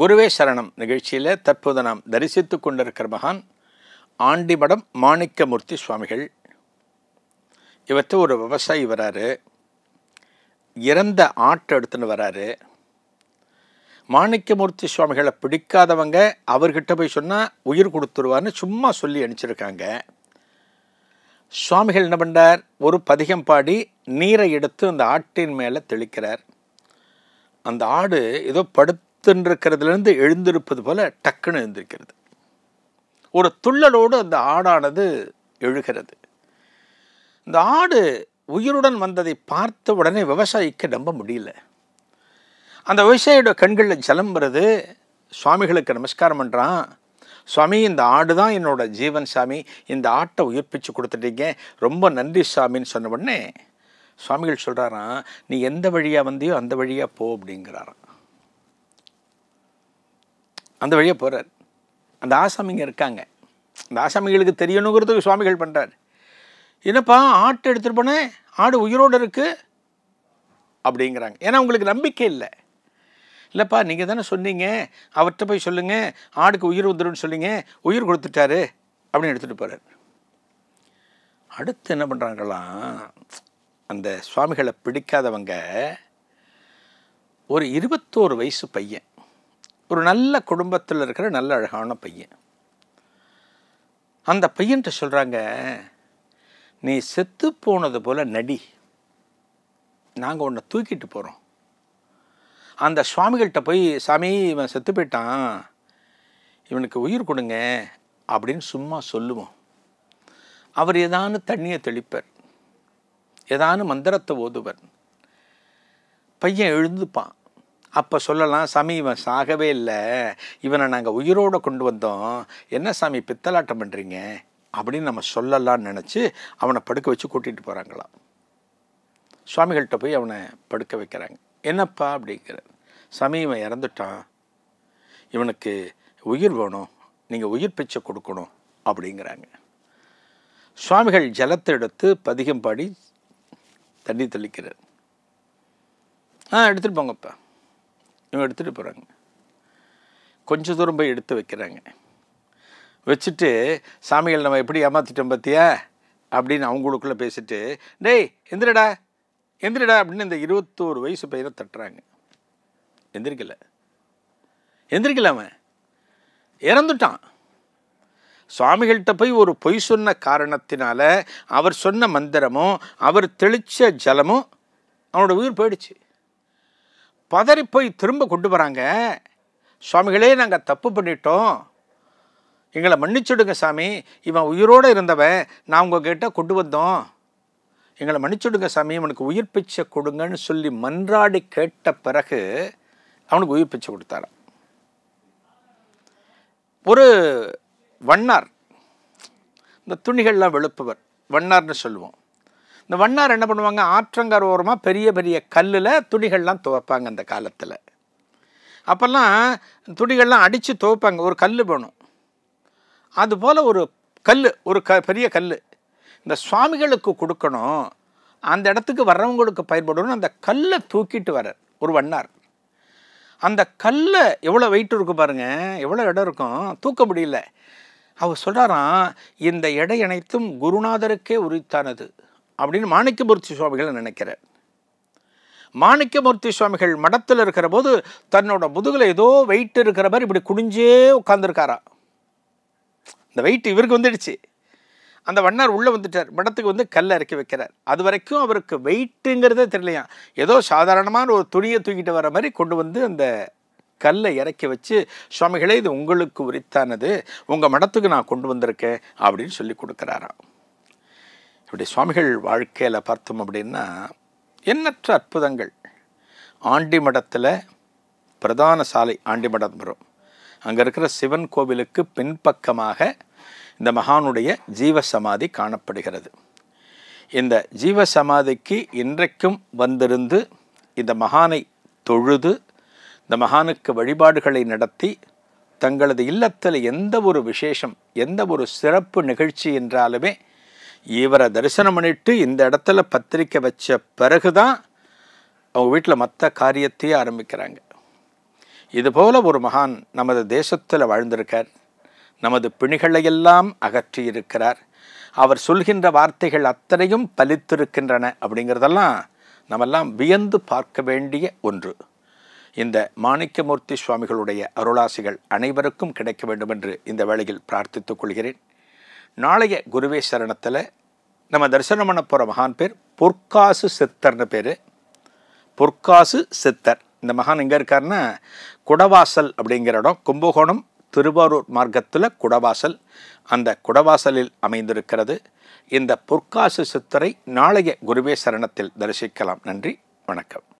குருவே சரணம் நிகழ்ச்சியில் தற்போது நாம் தரிசித்து கொண்டிருக்கிற மகான் ஆண்டிமடம் மாணிக்கமூர்த்தி சுவாமிகள் இவற்ற ஒரு விவசாயி வராரு இறந்த ஆட்டை எடுத்துன்னு வராரு மாணிக்கமூர்த்தி சுவாமிகளை பிடிக்காதவங்க அவர்கிட்ட போய் சொன்னால் உயிர் கொடுத்துருவார்னு சும்மா சொல்லி அனுப்பிச்சிருக்காங்க சுவாமிகள் என்ன பண்ணுறார் ஒரு பதிகம் பாடி நீரை எடுத்து அந்த ஆட்டின் மேலே தெளிக்கிறார் அந்த ஆடு ஏதோ படுத்து படுத்துருக்கிறதுலேருந்து எழுந்திருப்பது போல டக்குன்னு எழுந்திருக்கிறது ஒரு துள்ளலோடு அந்த ஆடானது எழுகிறது இந்த ஆடு உயிருடன் வந்ததை பார்த்த உடனே விவசாயிக்கு நம்ப முடியல அந்த விவசாயியோட கண்களில் ஜலம் வருது சுவாமிகளுக்கு நமஸ்காரம் பண்ணுறான் சுவாமி இந்த ஆடு தான் என்னோட ஜீவன் சாமி இந்த ஆட்டை உயிர்ப்பிச்சு கொடுத்துட்டீங்க ரொம்ப நன்றி சாமின்னு சொன்ன உடனே சுவாமிகள் சொல்கிறாராம் நீ எந்த வழியாக வந்தியோ அந்த வழியாக போ அப்படிங்கிறாராம் அந்த வழியாக போகிறார் அந்த ஆசாமிங்க இருக்காங்க அந்த ஆசாமிகளுக்கு தெரியணுங்கிறதுக்கு சுவாமிகள் பண்ணுறார் என்னப்பா ஆட்டு எடுத்துகிட்டு போனேன் ஆடு உயிரோடு இருக்குது அப்படிங்கிறாங்க ஏன்னா உங்களுக்கு நம்பிக்கை இல்லை இல்லைப்பா நீங்கள் தானே சொன்னீங்க அவர்கிட்ட போய் சொல்லுங்கள் ஆடுக்கு உயிர் வந்துடும் சொல்லிங்க உயிர் கொடுத்துட்டாரு அப்படின்னு எடுத்துகிட்டு போகிறார் அடுத்து என்ன பண்ணுறாங்களாம் அந்த சுவாமிகளை பிடிக்காதவங்க ஒரு இருபத்தோரு வயசு பையன் ஒரு நல்ல குடும்பத்தில் இருக்கிற நல்ல அழகான பையன் அந்த பையன்ட்டு சொல்கிறாங்க நீ செத்து போனது போல் நடி நாங்கள் உன்னை தூக்கிட்டு போகிறோம் அந்த சுவாமிகள்கிட்ட போய் சாமி இவன் செத்து போயிட்டான் இவனுக்கு உயிர் கொடுங்க அப்படின்னு சும்மா சொல்லுவோம் அவர் ஏதானு தண்ணியை தெளிப்பர் ஏதானு மந்திரத்தை ஓதுவர் பையன் எழுந்துப்பான் அப்போ சொல்லலாம் சாமி இவன் சாகவே இல்லை இவனை நாங்கள் உயிரோடு கொண்டு வந்தோம் என்ன சாமி பித்தலாட்டம் பண்ணுறீங்க அப்படின்னு நம்ம சொல்லலாம்னு நினச்சி அவனை படுக்க வச்சு கூட்டிகிட்டு போகிறாங்களாம் சுவாமிகள்கிட்ட போய் அவனை படுக்க வைக்கிறாங்க என்னப்பா அப்படிங்கிற சாமி இவன் இறந்துட்டான் இவனுக்கு உயிர் வேணும் நீங்கள் உயிர் பிச்சை கொடுக்கணும் அப்படிங்கிறாங்க சுவாமிகள் ஜலத்தை எடுத்து பதிகம் பாடி தண்ணி தெளிக்கிறார் ஆ எடுத்துகிட்டு போங்கப்பா இவங்க எடுத்துகிட்டு போகிறாங்க கொஞ்சம் தூரம் போய் எடுத்து வைக்கிறாங்க வச்சுட்டு சாமிகள் நம்ம எப்படி ஏமாற்றிட்டோம் பார்த்தியா அப்படின்னு அவங்களுக்குள்ளே பேசிட்டு டேய் எந்திரடா எந்திரடா அப்படின்னு இந்த இருபத்தோரு வயசு பையனை தட்டுறாங்க எந்திரிக்கல எந்திரிக்கல அவன் இறந்துட்டான் சுவாமிகள்கிட்ட போய் ஒரு பொய் சொன்ன காரணத்தினால அவர் சொன்ன மந்திரமும் அவர் தெளித்த ஜலமும் அவனோட உயிர் போயிடுச்சு பதறி போய் திரும்ப கொண்டு வராங்க சுவாமிகளே நாங்கள் தப்பு பண்ணிட்டோம் எங்களை மன்னிச்சுடுங்க சாமி இவன் உயிரோடு இருந்தவன் நான் உங்ககிட்ட கொண்டு வந்தோம் எங்களை மன்னிச்சுடுங்க சாமி இவனுக்கு உயிர் பிச்சை கொடுங்கன்னு சொல்லி மன்றாடி கேட்ட பிறகு அவனுக்கு உயிர் பிச்சை கொடுத்தாரன் ஒரு வண்ணார் இந்த துணிகள்லாம் வெளுப்பவர் வண்ணார்னு சொல்லுவோம் இந்த வண்ணார் என்ன பண்ணுவாங்க ஆற்றங்கர் ஓரமாக பெரிய பெரிய கல்லில் துணிகள்லாம் துவைப்பாங்க அந்த காலத்தில் அப்போல்லாம் துணிகள்லாம் அடித்து துவைப்பாங்க ஒரு கல் வேணும் அதுபோல் ஒரு கல் ஒரு க பெரிய கல் இந்த சுவாமிகளுக்கு கொடுக்கணும் அந்த இடத்துக்கு வர்றவங்களுக்கு பயன்படணும் அந்த கல்லை தூக்கிட்டு வர்றார் ஒரு வண்ணார் அந்த கல்லை எவ்வளோ வெயிட் இருக்கும் பாருங்கள் எவ்வளோ இடம் இருக்கும் தூக்க முடியல அவர் சொல்கிறாராம் இந்த எடை அனைத்தும் குருநாதருக்கே உரித்தானது அப்படின்னு மாணிக்கமூர்த்தி சுவாமிகள் நினைக்கிறார் மாணிக்கமூர்த்தி சுவாமிகள் மடத்தில் இருக்கிற போது தன்னோட முதுகில் ஏதோ வெயிட் இருக்கிற மாதிரி இப்படி குடிஞ்சே உட்காந்துருக்காரா இந்த வெயிட் இவருக்கு வந்துடுச்சு அந்த வண்ணார் உள்ளே வந்துட்டார் மடத்துக்கு வந்து கல் இறக்கி வைக்கிறார் அது வரைக்கும் அவருக்கு வெயிட்டுங்கிறதே தெரியலையா ஏதோ சாதாரணமான ஒரு துணியை தூக்கிட்டு வர மாதிரி கொண்டு வந்து அந்த கல்லை இறக்கி வச்சு சுவாமிகளே இது உங்களுக்கு உரித்தானது உங்கள் மடத்துக்கு நான் கொண்டு வந்திருக்கேன் அப்படின்னு சொல்லி கொடுக்குறாராம் இப்படி சுவாமிகள் வாழ்க்கையில் பார்த்தோம் அப்படின்னா எண்ணற்ற அற்புதங்கள் ஆண்டி மடத்தில் பிரதான சாலை ஆண்டி மடம் வரும் அங்கே இருக்கிற சிவன் கோவிலுக்கு பின்பக்கமாக இந்த மகானுடைய ஜீவசமாதி காணப்படுகிறது இந்த ஜீவசமாதிக்கு இன்றைக்கும் வந்திருந்து இந்த மகானை தொழுது இந்த மகானுக்கு வழிபாடுகளை நடத்தி தங்களது இல்லத்தில் எந்த ஒரு விசேஷம் எந்த ஒரு சிறப்பு நிகழ்ச்சி என்றாலுமே இவரை தரிசனம் பண்ணிட்டு இந்த இடத்துல பத்திரிக்கை வச்ச பிறகு தான் அவங்க வீட்டில் மற்ற காரியத்தையே ஆரம்பிக்கிறாங்க இதுபோல் ஒரு மகான் நமது தேசத்தில் வாழ்ந்திருக்கார் நமது பிணிகளையெல்லாம் அகற்றியிருக்கிறார் அவர் சொல்கின்ற வார்த்தைகள் அத்தனையும் பலித்திருக்கின்றன அப்படிங்கிறதெல்லாம் நம்மெல்லாம் வியந்து பார்க்க வேண்டிய ஒன்று இந்த மாணிக்கமூர்த்தி சுவாமிகளுடைய அருளாசிகள் அனைவருக்கும் கிடைக்க வேண்டும் என்று இந்த வேளையில் பிரார்த்தித்துக் கொள்கிறேன் நாளைய குருவே சரணத்தில் நம்ம தரிசனம் பண்ண போகிற மகான் பேர் பொற்காசு சித்தர்னு பேர் பொற்காசு சித்தர் இந்த மகான் எங்கே இருக்காருன்னா குடவாசல் அப்படிங்கிற இடம் கும்பகோணம் திருவாரூர் மார்க்கத்தில் குடவாசல் அந்த குடவாசலில் அமைந்திருக்கிறது இந்த பொற்காசு சித்தரை நாளைய குருவே சரணத்தில் தரிசிக்கலாம் நன்றி வணக்கம்